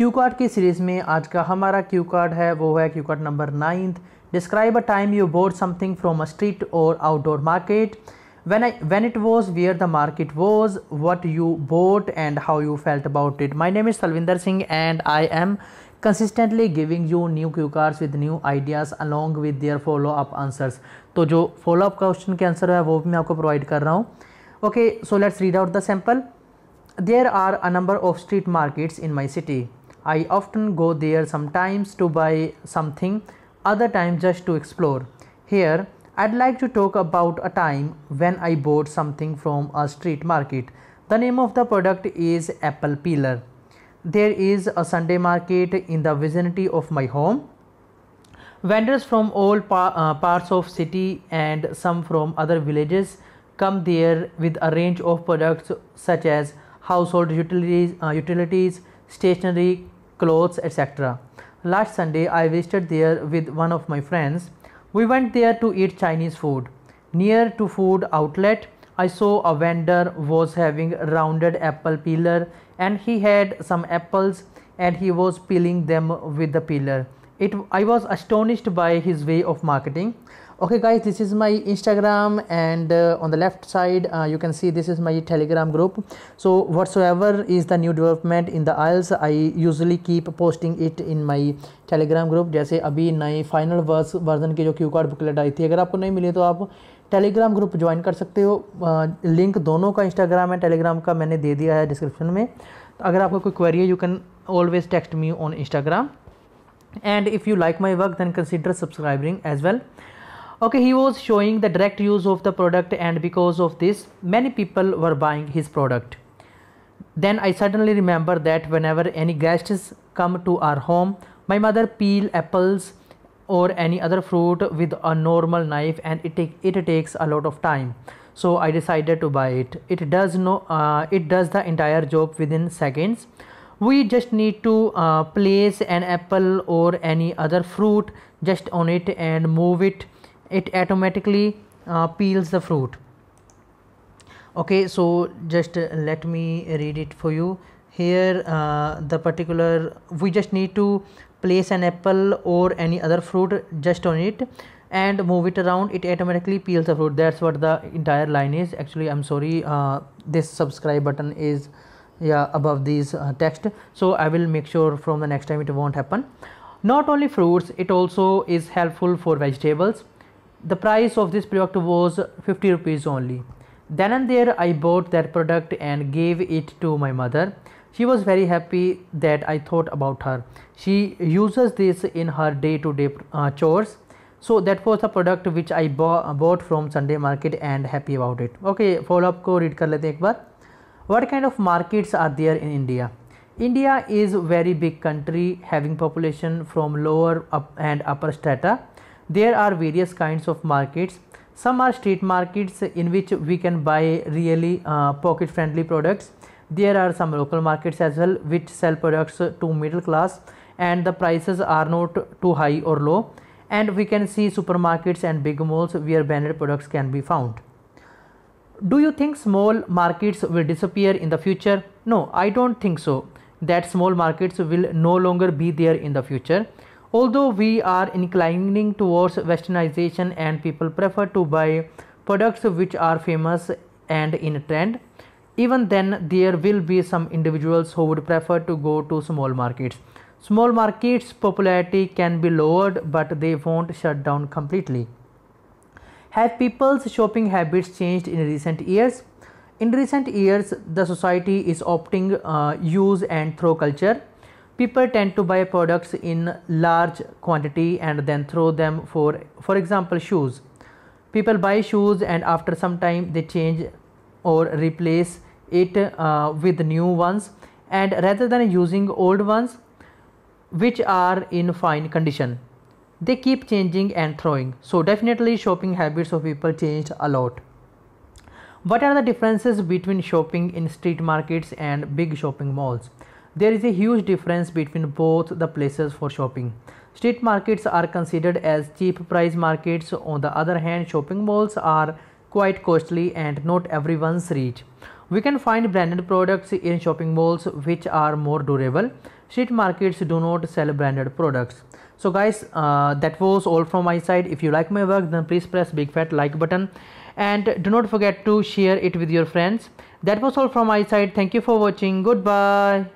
Q card की series में आज का हमारा क्यू कार्ड है वो है cue card number ninth describe a time you bought something from a street or outdoor market when I when it was where the market was what you bought and how you felt about it my name is Salwinder Singh and I am consistently giving you new cue cards with new ideas along with their follow up answers तो जो follow up question के answer है वो भी मैं आपको provide कर रहा हूँ okay so let's read out the sample there are a number of street markets in my city I often go there sometimes to buy something, other time just to explore. Here, I'd like to talk about a time when I bought something from a street market. The name of the product is apple peeler. There is a Sunday market in the vicinity of my home. Vendors from all uh, parts of city and some from other villages come there with a range of products such as household utilities, uh, utilities stationery, clothes, etc. Last Sunday, I visited there with one of my friends. We went there to eat Chinese food. Near to food outlet, I saw a vendor was having rounded apple peeler and he had some apples and he was peeling them with the peeler. It, I was astonished by his way of marketing. okay guys this is my instagram and uh, on the left side uh, you can see this is my telegram group so whatsoever is the new development in the IELTS I usually keep posting it in my telegram group जैसे अभी नए final verse version की जो Q card booklet आई थी अगर आपको नहीं मिली तो आप टेलीग्राम ग्रुप ज्वाइन कर सकते हो आ, लिंक दोनों का इंस्टाग्राम एंड टेलीग्राम का मैंने दे दिया है डिस्क्रिप्शन में तो अगर आपको कोई क्वेरी है you can always text me on Instagram and if you like my work then consider subscribing as well okay he was showing the direct use of the product and because of this many people were buying his product then i suddenly remember that whenever any guests come to our home my mother peel apples or any other fruit with a normal knife and it take, it takes a lot of time so i decided to buy it it does no uh, it does the entire job within seconds we just need to uh, place an apple or any other fruit just on it and move it it automatically uh, peels the fruit okay so just uh, let me read it for you here uh, the particular we just need to place an apple or any other fruit just on it and move it around it automatically peels the fruit that's what the entire line is actually i'm sorry uh, this subscribe button is yeah above these uh, text so i will make sure from the next time it won't happen not only fruits it also is helpful for vegetables the price of this product was 50 rupees only then and there i bought that product and gave it to my mother she was very happy that i thought about her she uses this in her day to day uh, chores so that was the product which i bought from sunday market and happy about it okay follow up ko read kar lete ek baar what kind of markets are there in india india is very big country having population from lower up and upper strata there are various kinds of markets some are street markets in which we can buy really uh, pocket friendly products there are some local markets as well which sell products to middle class and the prices are not too high or low and we can see supermarkets and big malls where branded products can be found do you think small markets will disappear in the future no i don't think so that small markets will no longer be there in the future Although we are inclining towards westernization and people prefer to buy products which are famous and in trend, even then there will be some individuals who would prefer to go to small markets. Small markets' popularity can be lowered, but they won't shut down completely. Have people's shopping habits changed in recent years? In recent years, the society is opting uh, use and throw culture people tend to buy products in large quantity and then throw them for for example shoes people buy shoes and after some time they change or replace it uh, with new ones and rather than using old ones which are in fine condition they keep changing and throwing so definitely shopping habits of people changed a lot what are the differences between shopping in street markets and big shopping malls there is a huge difference between both the places for shopping. Street markets are considered as cheap price markets. On the other hand, shopping malls are quite costly and not everyone's reach. We can find branded products in shopping malls which are more durable. Street markets do not sell branded products. So guys, uh, that was all from my side. If you like my work, then please press big fat like button and do not forget to share it with your friends. That was all from my side. Thank you for watching. Goodbye.